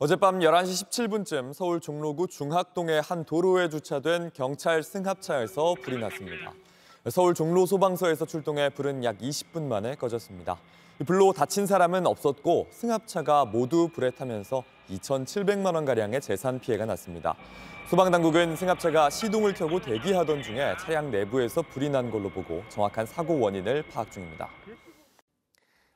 어젯밤 11시 17분쯤 서울 종로구 중학동의 한 도로에 주차된 경찰 승합차에서 불이 났습니다. 서울 종로 소방서에서 출동해 불은 약 20분 만에 꺼졌습니다. 불로 다친 사람은 없었고 승합차가 모두 불에 타면서 2,700만 원가량의 재산 피해가 났습니다. 소방당국은 승합차가 시동을 켜고 대기하던 중에 차량 내부에서 불이 난 걸로 보고 정확한 사고 원인을 파악 중입니다.